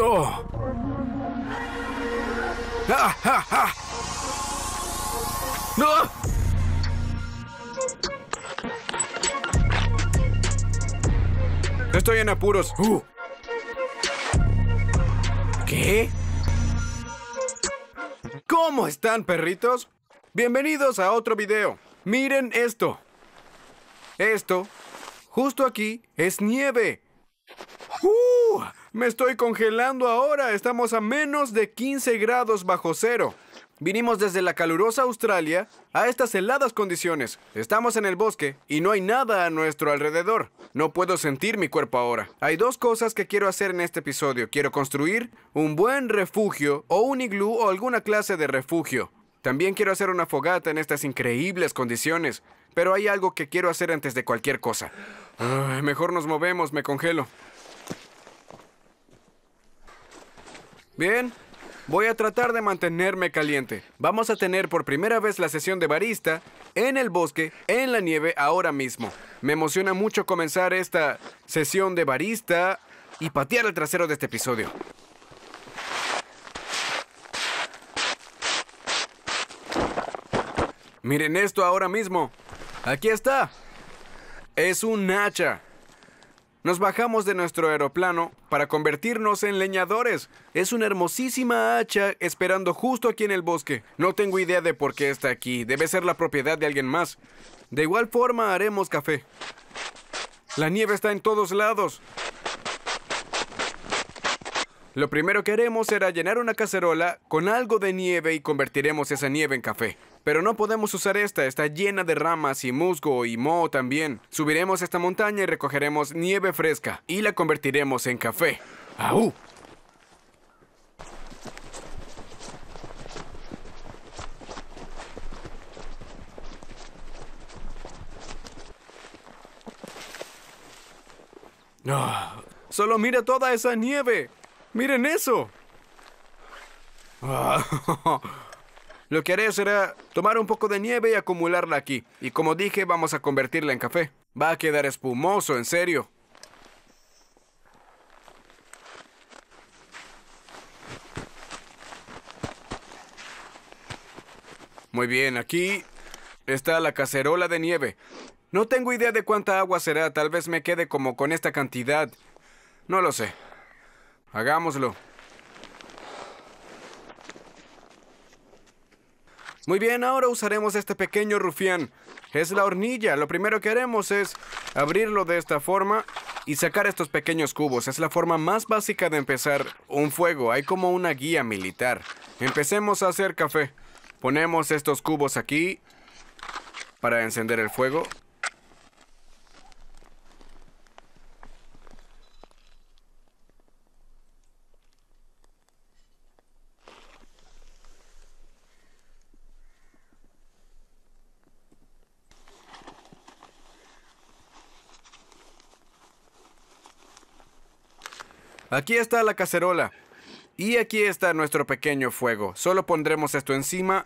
Ah, ah, ah. no Estoy en apuros. Uh. ¿Qué? ¿Cómo están, perritos? Bienvenidos a otro video. Miren esto. Esto, justo aquí, es nieve. Uh. Me estoy congelando ahora. Estamos a menos de 15 grados bajo cero. Vinimos desde la calurosa Australia a estas heladas condiciones. Estamos en el bosque y no hay nada a nuestro alrededor. No puedo sentir mi cuerpo ahora. Hay dos cosas que quiero hacer en este episodio. Quiero construir un buen refugio o un iglú o alguna clase de refugio. También quiero hacer una fogata en estas increíbles condiciones. Pero hay algo que quiero hacer antes de cualquier cosa. mejor nos movemos, me congelo. Bien, voy a tratar de mantenerme caliente. Vamos a tener por primera vez la sesión de barista en el bosque, en la nieve, ahora mismo. Me emociona mucho comenzar esta sesión de barista y patear el trasero de este episodio. Miren esto ahora mismo. Aquí está. Es un hacha. Nos bajamos de nuestro aeroplano para convertirnos en leñadores. Es una hermosísima hacha esperando justo aquí en el bosque. No tengo idea de por qué está aquí. Debe ser la propiedad de alguien más. De igual forma haremos café. La nieve está en todos lados. Lo primero que haremos será llenar una cacerola con algo de nieve y convertiremos esa nieve en café. Pero no podemos usar esta, está llena de ramas y musgo y moho también. Subiremos esta montaña y recogeremos nieve fresca y la convertiremos en café. ¡Au! No. Ah, solo mira toda esa nieve. ¡Miren eso! Lo que haré será tomar un poco de nieve y acumularla aquí. Y como dije, vamos a convertirla en café. Va a quedar espumoso, en serio. Muy bien, aquí está la cacerola de nieve. No tengo idea de cuánta agua será, tal vez me quede como con esta cantidad. No lo sé. Hagámoslo. Muy bien, ahora usaremos este pequeño rufián. Es la hornilla. Lo primero que haremos es abrirlo de esta forma y sacar estos pequeños cubos. Es la forma más básica de empezar un fuego. Hay como una guía militar. Empecemos a hacer café. Ponemos estos cubos aquí para encender el fuego. Aquí está la cacerola. Y aquí está nuestro pequeño fuego. Solo pondremos esto encima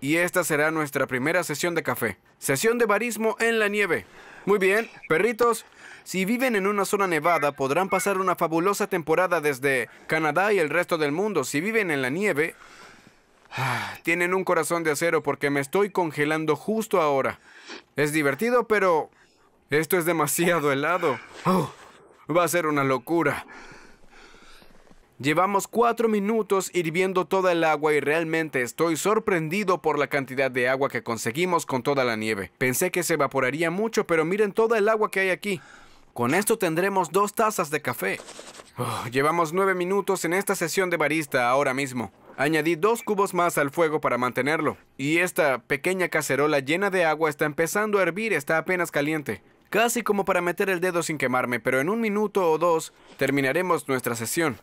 y esta será nuestra primera sesión de café. Sesión de barismo en la nieve. Muy bien, perritos, si viven en una zona nevada podrán pasar una fabulosa temporada desde Canadá y el resto del mundo. Si viven en la nieve, ah, tienen un corazón de acero porque me estoy congelando justo ahora. Es divertido, pero esto es demasiado helado. Oh. Va a ser una locura. Llevamos cuatro minutos hirviendo toda el agua y realmente estoy sorprendido por la cantidad de agua que conseguimos con toda la nieve. Pensé que se evaporaría mucho, pero miren toda el agua que hay aquí. Con esto tendremos dos tazas de café. Oh, llevamos nueve minutos en esta sesión de barista ahora mismo. Añadí dos cubos más al fuego para mantenerlo. Y esta pequeña cacerola llena de agua está empezando a hervir, está apenas caliente casi como para meter el dedo sin quemarme, pero en un minuto o dos terminaremos nuestra sesión.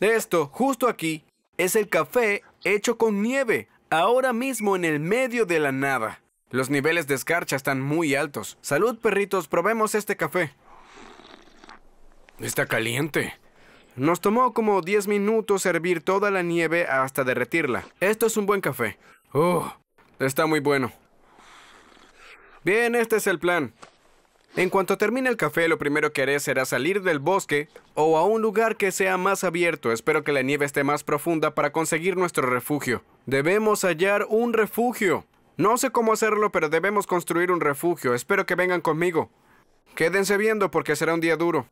De esto, justo aquí, es el café hecho con nieve ahora mismo en el medio de la nada. Los niveles de escarcha están muy altos. Salud, perritos, probemos este café. Está caliente. Nos tomó como 10 minutos hervir toda la nieve hasta derretirla. Esto es un buen café. Oh, está muy bueno. Bien, este es el plan. En cuanto termine el café, lo primero que haré será salir del bosque o a un lugar que sea más abierto. Espero que la nieve esté más profunda para conseguir nuestro refugio. Debemos hallar un refugio. No sé cómo hacerlo, pero debemos construir un refugio. Espero que vengan conmigo. Quédense viendo porque será un día duro.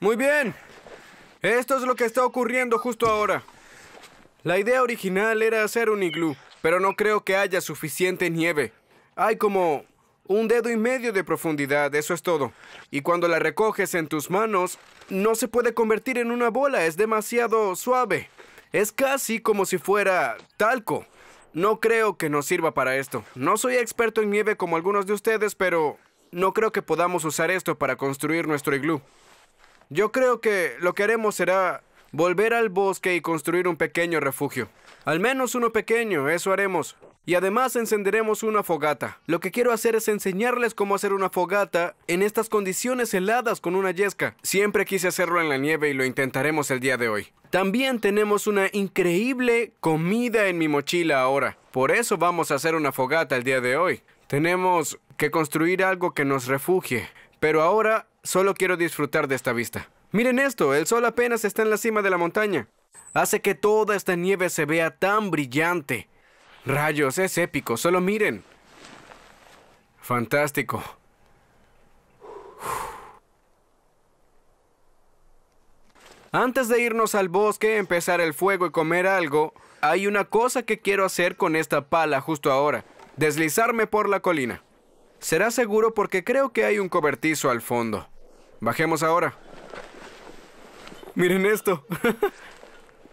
Muy bien. Esto es lo que está ocurriendo justo ahora. La idea original era hacer un iglú, pero no creo que haya suficiente nieve. Hay como un dedo y medio de profundidad, eso es todo. Y cuando la recoges en tus manos, no se puede convertir en una bola, es demasiado suave. Es casi como si fuera talco. No creo que nos sirva para esto. No soy experto en nieve como algunos de ustedes, pero no creo que podamos usar esto para construir nuestro iglú. Yo creo que lo que haremos será volver al bosque y construir un pequeño refugio. Al menos uno pequeño, eso haremos. Y además encenderemos una fogata. Lo que quiero hacer es enseñarles cómo hacer una fogata en estas condiciones heladas con una yesca. Siempre quise hacerlo en la nieve y lo intentaremos el día de hoy. También tenemos una increíble comida en mi mochila ahora. Por eso vamos a hacer una fogata el día de hoy. Tenemos que construir algo que nos refugie. Pero ahora solo quiero disfrutar de esta vista. Miren esto, el sol apenas está en la cima de la montaña. Hace que toda esta nieve se vea tan brillante. Rayos, es épico, solo miren. Fantástico. Antes de irnos al bosque, empezar el fuego y comer algo, hay una cosa que quiero hacer con esta pala justo ahora. Deslizarme por la colina. Será seguro porque creo que hay un cobertizo al fondo. Bajemos ahora. Miren esto.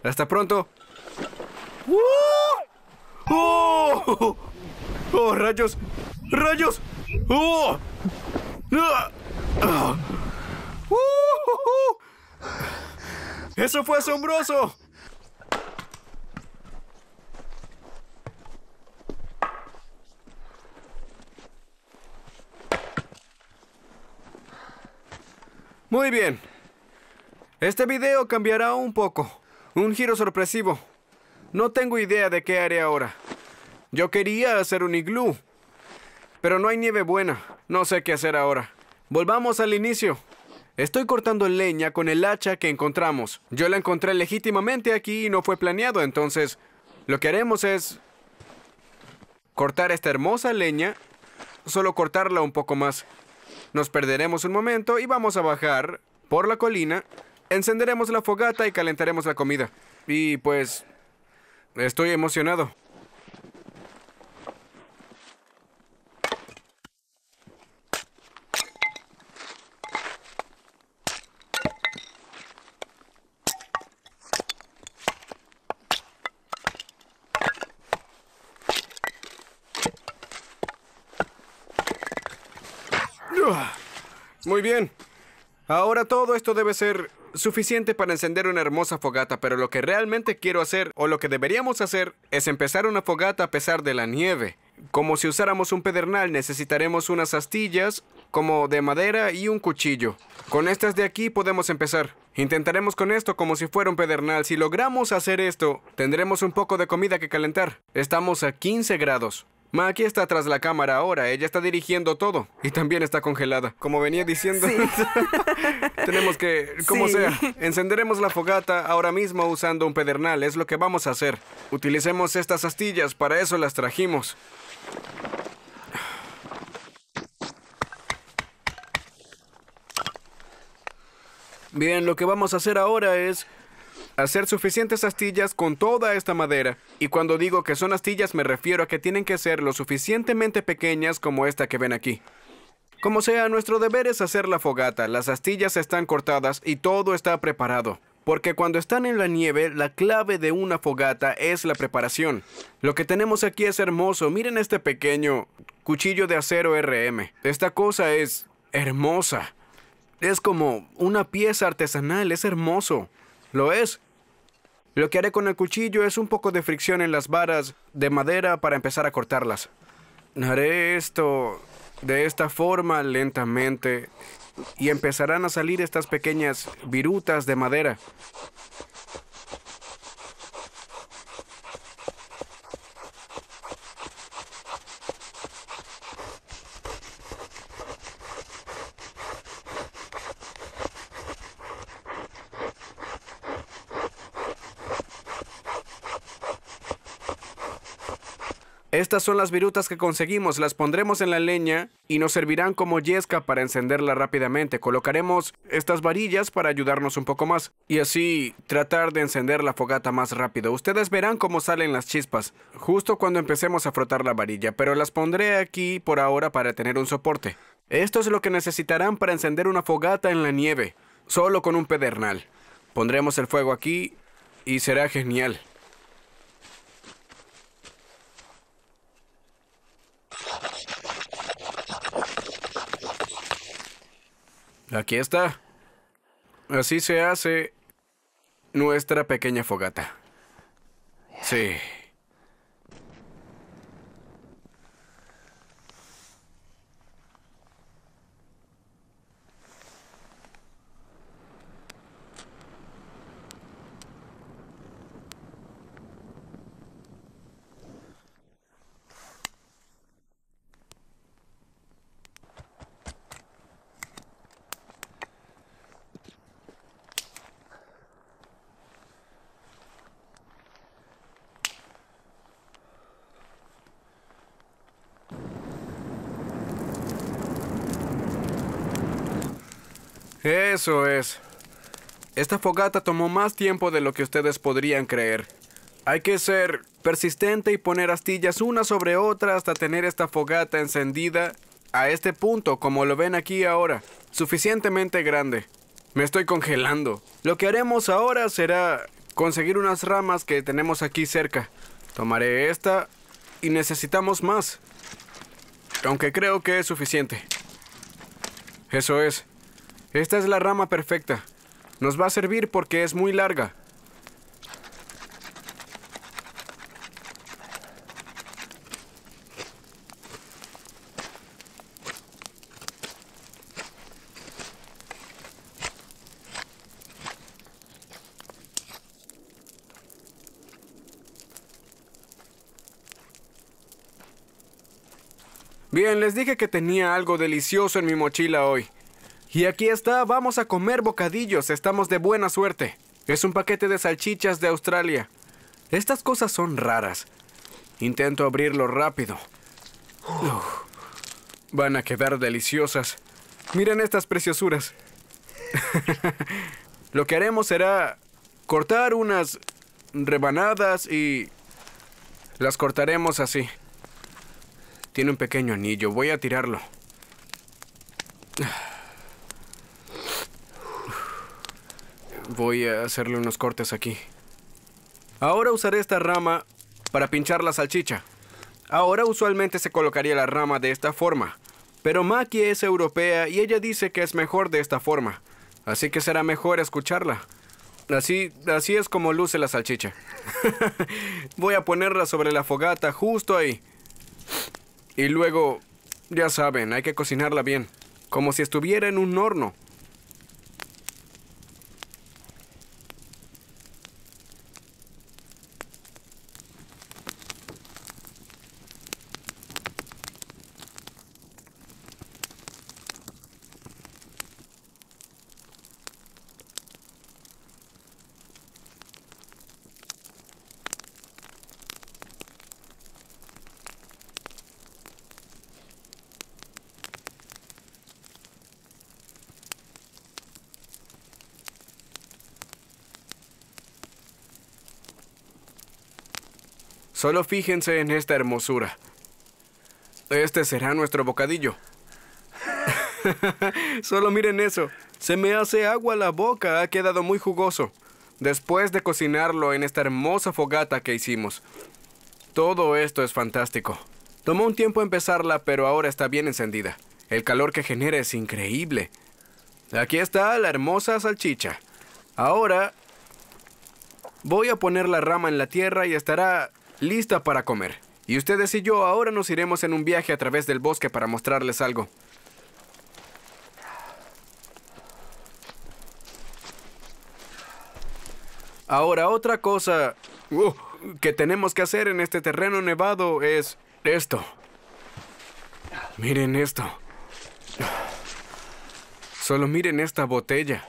Hasta pronto. ¡Uh! ¡Oh! ¡Oh, rayos! ¡Rayos! ¡Oh! ¡Ah! ¡Uh! ¡Eso fue asombroso! Muy bien. Este video cambiará un poco. Un giro sorpresivo. No tengo idea de qué haré ahora. Yo quería hacer un iglú. Pero no hay nieve buena. No sé qué hacer ahora. Volvamos al inicio. Estoy cortando leña con el hacha que encontramos. Yo la encontré legítimamente aquí y no fue planeado, entonces lo que haremos es cortar esta hermosa leña, solo cortarla un poco más. Nos perderemos un momento y vamos a bajar por la colina. Encenderemos la fogata y calentaremos la comida. Y pues... Estoy emocionado. todo esto debe ser suficiente para encender una hermosa fogata, pero lo que realmente quiero hacer, o lo que deberíamos hacer, es empezar una fogata a pesar de la nieve. Como si usáramos un pedernal, necesitaremos unas astillas, como de madera y un cuchillo. Con estas de aquí podemos empezar. Intentaremos con esto como si fuera un pedernal. Si logramos hacer esto, tendremos un poco de comida que calentar. Estamos a 15 grados aquí está tras la cámara ahora, ella está dirigiendo todo y también está congelada. Como venía diciendo, tenemos que, como sea, encenderemos la fogata ahora mismo usando un pedernal, es lo que vamos a hacer. Utilicemos estas astillas, para eso las trajimos. Bien, lo que vamos a hacer ahora es hacer suficientes astillas con toda esta madera. Y cuando digo que son astillas me refiero a que tienen que ser lo suficientemente pequeñas como esta que ven aquí. Como sea, nuestro deber es hacer la fogata, las astillas están cortadas y todo está preparado. Porque cuando están en la nieve, la clave de una fogata es la preparación. Lo que tenemos aquí es hermoso, miren este pequeño cuchillo de acero RM. Esta cosa es hermosa. Es como una pieza artesanal, es hermoso. Lo es. Lo que haré con el cuchillo es un poco de fricción en las varas de madera para empezar a cortarlas. Haré esto de esta forma lentamente y empezarán a salir estas pequeñas virutas de madera. Estas son las virutas que conseguimos, las pondremos en la leña y nos servirán como yesca para encenderla rápidamente. Colocaremos estas varillas para ayudarnos un poco más y así tratar de encender la fogata más rápido. Ustedes verán cómo salen las chispas justo cuando empecemos a frotar la varilla, pero las pondré aquí por ahora para tener un soporte. Esto es lo que necesitarán para encender una fogata en la nieve, solo con un pedernal. Pondremos el fuego aquí y será genial. Aquí está. Así se hace nuestra pequeña fogata. Sí. Eso es. Esta fogata tomó más tiempo de lo que ustedes podrían creer. Hay que ser persistente y poner astillas una sobre otra hasta tener esta fogata encendida a este punto, como lo ven aquí ahora, suficientemente grande. Me estoy congelando. Lo que haremos ahora será conseguir unas ramas que tenemos aquí cerca. Tomaré esta y necesitamos más. Aunque creo que es suficiente. Eso es. Esta es la rama perfecta. Nos va a servir porque es muy larga. Bien, les dije que tenía algo delicioso en mi mochila hoy. Y aquí está, vamos a comer bocadillos, estamos de buena suerte. Es un paquete de salchichas de Australia. Estas cosas son raras. Intento abrirlo rápido. Van a quedar deliciosas. Miren estas preciosuras. Lo que haremos será cortar unas rebanadas y las cortaremos así. Tiene un pequeño anillo, voy a tirarlo. Voy a hacerle unos cortes aquí. Ahora usaré esta rama para pinchar la salchicha. Ahora usualmente se colocaría la rama de esta forma, pero Maki es europea y ella dice que es mejor de esta forma, así que será mejor escucharla. Así, así es como luce la salchicha. Voy a ponerla sobre la fogata justo ahí. Y luego, ya saben, hay que cocinarla bien, como si estuviera en un horno. Solo fíjense en esta hermosura. Este será nuestro bocadillo. Solo miren eso. Se me hace agua la boca, ha quedado muy jugoso. Después de cocinarlo en esta hermosa fogata que hicimos. Todo esto es fantástico. Tomó un tiempo empezarla, pero ahora está bien encendida. El calor que genera es increíble. Aquí está la hermosa salchicha. Ahora voy a poner la rama en la tierra y estará lista para comer. Y ustedes y yo ahora nos iremos en un viaje a través del bosque para mostrarles algo. Ahora, otra cosa oh. que tenemos que hacer en este terreno nevado es esto. Miren esto. Solo miren esta botella.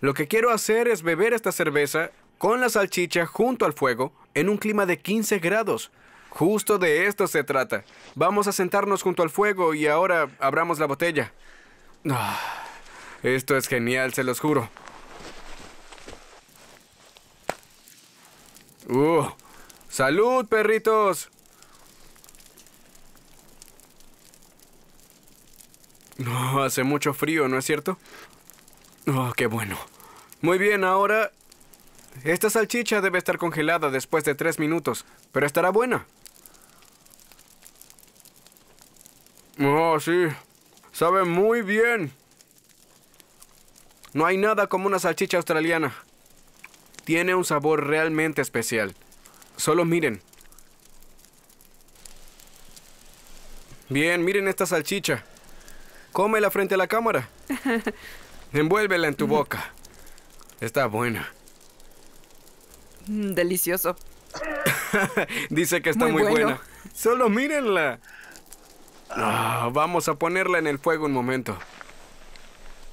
Lo que quiero hacer es beber esta cerveza con la salchicha junto al fuego en un clima de 15 grados. Justo de esto se trata. Vamos a sentarnos junto al fuego y ahora abramos la botella. Ah, esto es genial, se los juro. Uh, ¡Salud, perritos! No, hace mucho frío, ¿no es cierto? Oh, qué bueno. Muy bien, ahora esta salchicha debe estar congelada después de tres minutos, pero estará buena. Oh, sí. Sabe muy bien. No hay nada como una salchicha australiana. Tiene un sabor realmente especial. Solo miren. Bien, miren esta salchicha. Cómela frente a la cámara. Envuélvela en tu boca. Está buena. Mm, delicioso. Dice que está muy, bueno. buena. Solo mírenla. Ah, vamos a ponerla en el fuego un momento.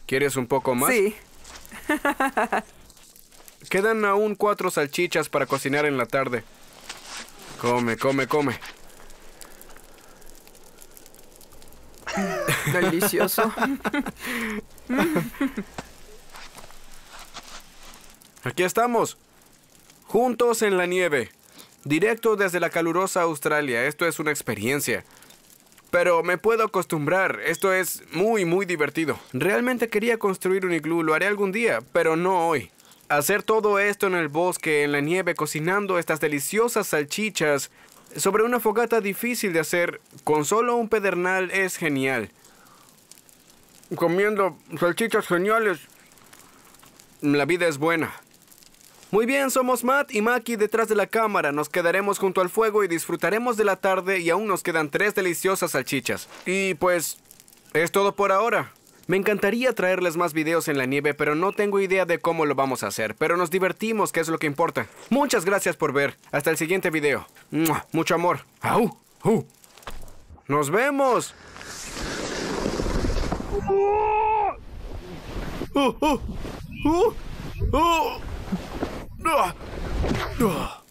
¿Quieres un poco más? Sí. Quedan aún cuatro salchichas para cocinar en la tarde. Come, come, come. Delicioso. Aquí estamos. Juntos en la nieve. Directo desde la calurosa Australia. Esto es una experiencia. Pero me puedo acostumbrar. Esto es muy, muy divertido. Realmente quería construir un iglú. Lo haré algún día, pero no hoy. Hacer todo esto en el bosque, en la nieve, cocinando estas deliciosas salchichas sobre una fogata difícil de hacer con solo un pedernal es genial. Comiendo salchichas geniales. La vida es buena. Muy bien, somos Matt y Maki detrás de la cámara. Nos quedaremos junto al fuego y disfrutaremos de la tarde y aún nos quedan tres deliciosas salchichas. Y pues, es todo por ahora. Me encantaría traerles más videos en la nieve, pero no tengo idea de cómo lo vamos a hacer. Pero nos divertimos, que es lo que importa. Muchas gracias por ver. Hasta el siguiente video. Mucho amor. ¡Au! ¡Nos vemos! ¡Oh! ¡Oh! Ugh. Ugh.